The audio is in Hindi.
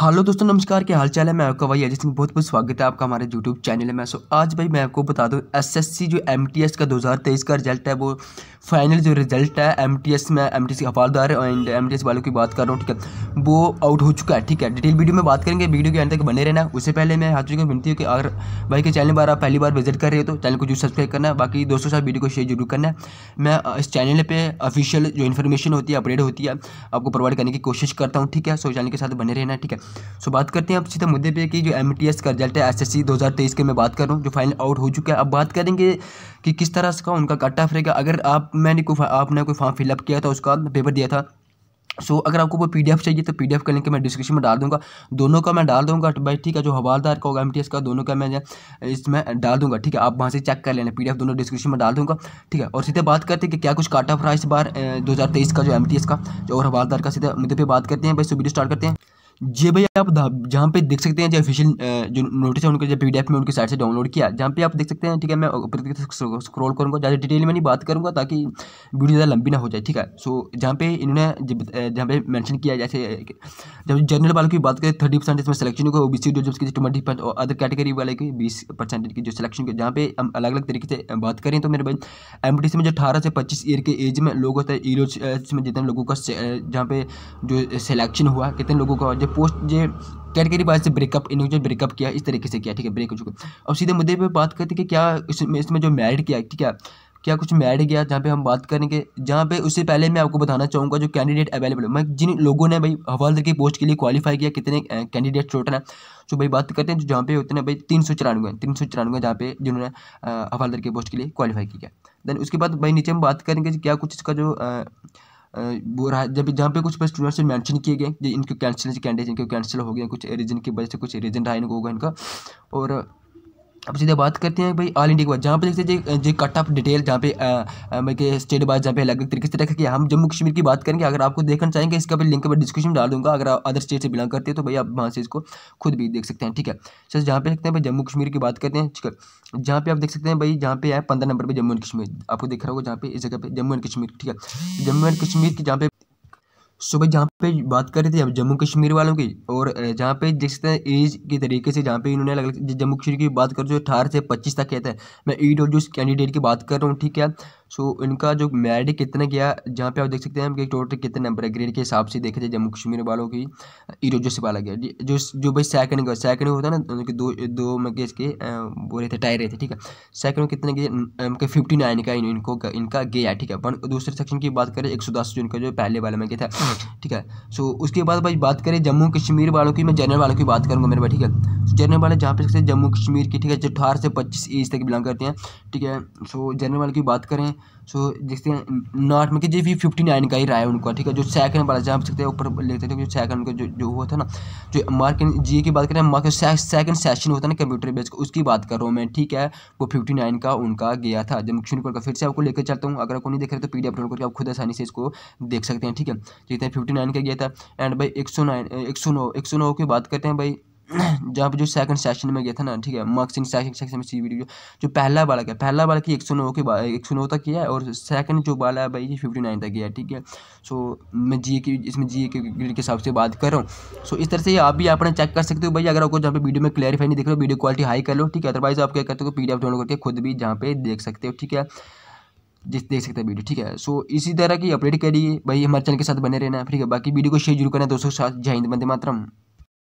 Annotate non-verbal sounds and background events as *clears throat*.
हेलो दोस्तों नमस्कार क्या चाल है मैं आपका भाई अजय सिंह बहुत बहुत स्वागत है आपका हमारे यूट्यूब चैनल में सो आज भाई मैं आपको बता दूं एसएससी जो एमटीएस का 2023 का रिजल्ट है वो फाइनल जो रिजल्ट है एमटीएस में एमटीएस के हवालदार एंड एम वालों की बात कर रहा हूँ ठीक है वो आउट हो चुका है ठीक है डिटेल वीडियो में बात करेंगे वीडियो के अंत तक बने रहना उससे पहले मैं हाथ को विनती हूँ कि अगर भाई के चैनल पर आप पहली बार विजिट कर रहे हो तो चैनल को जरूर सब्सक्राइब करना बाकी दोस्तों साथ वीडियो को शेयर जरूर करना है मैं इस चैनल पर ऑफिशियल जो इन्फॉर्मेशन होती है अपडेट होती है आपको प्रोवाइड करने की कोशिश करता हूँ ठीक है सो चैनल के साथ बने रहना ठीक है सो बात करते हैं आप सीधा मुद्दे पे कि जो एम का रिजल्ट है हज़ार तेईस के मैं बात कर रहा हूँ जो फाइनल आउट हो चुका है अब बात करेंगे कि किस तरह का उनका कट ऑफ रहेगा अगर आप मैंने कोई आपने कोई फॉर्म फिलअप किया था उसका पेपर दिया था सो so, अगर आपको वो पी चाहिए तो पी एफ का लिंक मैं डिस्क्रिप्शन में डाल दूंगा दोनों का मैं डाल दूंगा भाई ठीक है जो हवालदार का होगा एम का दोनों का मैं इसमें डाल दूंगा ठीक है आप वहाँ से चेक कर लेना पी दोनों डिस्क्रिप्शन में डाल दूंगा ठीक है और सीधे बात करते हैं कि क्या कुछ काटा फ्रा इस बार दो का जो एम का जो और हवालदार का सीधे मुद्दे पर बात करते हैं भाई सो वीडियो स्टार्ट करते हैं जी भाई आप जहाँ पे देख सकते हैं जो ऑफिशियल जो नोटिस है उनके जो पीडीएफ में उनकी साइड से डाउनलोड किया जहाँ पे आप देख सकते हैं ठीक है मैं ऊपर स्क्रॉल करूँगा ज़्यादा डिटेल में नहीं बात करूँगा ताकि वीडियो ज़्यादा लंबी ना हो जाए ठीक है सो जहाँ पे इन्होंने जहाँ पे मैंशन किया जैसे जब जनरल वालों की बात करें थर्टी परसेंट इसमें सिलेक्शन हुआ ओ बी सी जो ट्वेंटी परसेंट और अदर कैटेगरी वाले की बीस परसेंट की जो सिलेक्शन की जहाँ पे हम अलग अलग तरीके से बात करें तो मेरे भाई एम में जो अठारह से पच्चीस ईयर के एज में लोग होते हैं ईरोज में जितने लोगों का जहाँ पे जो सिलेक्शन हुआ कितने लोगों का जो पोस्ट जो कैर कैरी बात से ब्रेकअप इन जो ब्रेकअप किया इस तरीके से किया ठीक है ब्रेक हो चुका अब सीधे मुद्दे पे बात करते हैं कि क्या इसमें इसमें जो मैरिड किया ठीक है क्या कुछ मैरिड गया जहाँ पे हम बात करेंगे जहाँ पे उससे पहले मैं आपको बताना चाहूँगा जो कैंडिडेट अवेलेबल है मैं जिन लोगों ने भाई हवालदार की पोस्ट के लिए क्वालिफाई किया कितने कैंडिडेट टोटल है जो भाई बात करते हैं जो जहाँ पे होते हैं भाई तीन सौ चौरानवे तीन सौ चौरानवे जहाँ पे जिन्होंने हवालदार की पोस्ट के लिए क्वालिफाई किया देन उसके बाद भाई नीचे हम बात करेंगे क्या कुछ इसका जो वो रहा जब जहाँ पे कुछ स्टूडेंट्स मैंशन किए गए इनके कैंसिल कैंडिडेट इनके कैंसिल हो गए कुछ रीजन की वजह से कुछ रीजन रहा इनको होगा इनका और अब सीधे बात करते हैं भाई ऑल इंडिया के बाद जहाँ पे देख सकते जो कट ऑफ डिटेल जहाँ पे के स्टेट बाइज जहाँ पे अलग अलग तरीके से रखा गया हम जम्मू कश्मीर की बात करेंगे अगर आपको देखना चाहेंगे इसका भी लिंक मैं डिस्क्रिप्शन में डाल दूंगा अगर आप अदर स्टेट से बिलोंग करते हैं तो भाई आप वहाँ से इसको खुद भी देख सकते हैं ठीक है सर जहाँ पे देखते हैं जम्मू कश्मीर की बात करते हैं ठीक है जहाँ पे आप देख सकते हैं भाई जहाँ पे है पंद्रह नंबर पर जम्मू एंड कश्मीर आपको देख रहा होगा जहाँ पे इस जगह पर जम्मू एंड कश्मीर ठीक है जम्मू एंड कश्मीर की जहाँ पे सुबह जहाँ पे बात कर रहे थे जम्मू कश्मीर वालों की और जहाँ पे देख सकते हैं एज के तरीके से जहाँ पे इन्होंने अलग जम्मू कश्मीर की बात करो जो अठारह से पच्चीस तक कहते हैं मैं ई डब्ल्यू कैंडिडेट की बात कर रहा हूँ ठीक है सो इनका जो मेरिट कितना गया जहाँ पे आप देख सकते हैं कि टोटल कितने नंबर है ग्रेड के हिसाब से देखा जाए जम्मू कश्मीर वालों की इरोजो से वाला गया जो जो भाई सेकंड का सेकंड होता है ना उनके दो दो मतलब इसके वो रहे थे टायर रहे थे ठीक है सेकंड में कितने गए उनके फिफ्टी नाइन का इनको इनका गया है ठीक है वन दूसरे सेक्शन की बात करें एक सौ दस जो इनका जो पहले वाले में गया था ठीक है सो उसके बाद भाई बात करें जम्मू कश्मीर वालों की मैं जनरल वालों की बात करूँगा मेरे भाई ठीक है जनरल वाले जहाँ पे सकते हैं जम्मू कश्मीर की ठीक है जो अठारह से पच्चीस एज तक बिलोंग करते हैं ठीक है सो जनरल वाले की बात करें सो देखते हैं नॉर्थ में कि जी फिफ्टी नाइन का ही रहा है उनका ठीक है जो सेकंड वाला जहाँ पे सकते हैं ऊपर लेते थे जो सेकंड का जो जो हुआ था ना जो मार्किन जी की बात करें मार्केट सेकंड सेशन होता है ना कंप्यूटर बेस उसकी बात कर रहा हूँ मैं ठीक है वो फिफ्टी नाइन का उनका गया था जम्मू कश्मीर का फिर से आपको लेकर चलता हूँ अगर आपको नहीं देख रहे तो पी डी करके आप खुद आसानी से इसको देख सकते हैं ठीक है हैं तो फिफ्टी नाइन का गया था एंड भाई एक सौ नाइन एक सौ नौ एक सौ नौ की बात करते हैं भाई *clears throat* जब जो सेकंड सेशन में गया था ना ठीक है मार्क्सिंग सेकंड सेक्शन में सी वीडियो जो पहला बालक है पहला बालक एक सौ नौ के बाद एक सौ नौ तक किया है और सेकंड जो बाला है भाई ये फिफ्टी नाइन तक किया है ठीक है सो मैं जी की इसमें जी के ग्रेड के हिसाब से बात कर रहा हूँ सो इस तरह से आप भी अपना चेक कर सकते हो भाई अगर आपको जहाँ पे वीडियो में क्लैरिफाई नहीं देख लो हो वीडियो क्वालिटी हाई कर लो ठीक है अदरवाइज आप क्या करते हो पी डाउनलोड करके खुद भी जहाँ पे देख सकते हो ठीक है जिस देख सकते हैं वीडियो ठीक है सो इसी तरह की अपडेट करिए भाई हमारे चैनल के साथ बने रहना ठीक है बाकी वीडियो को शेयर जरूर करना दोस्तों के साथ जय हिंद बंदे मातरम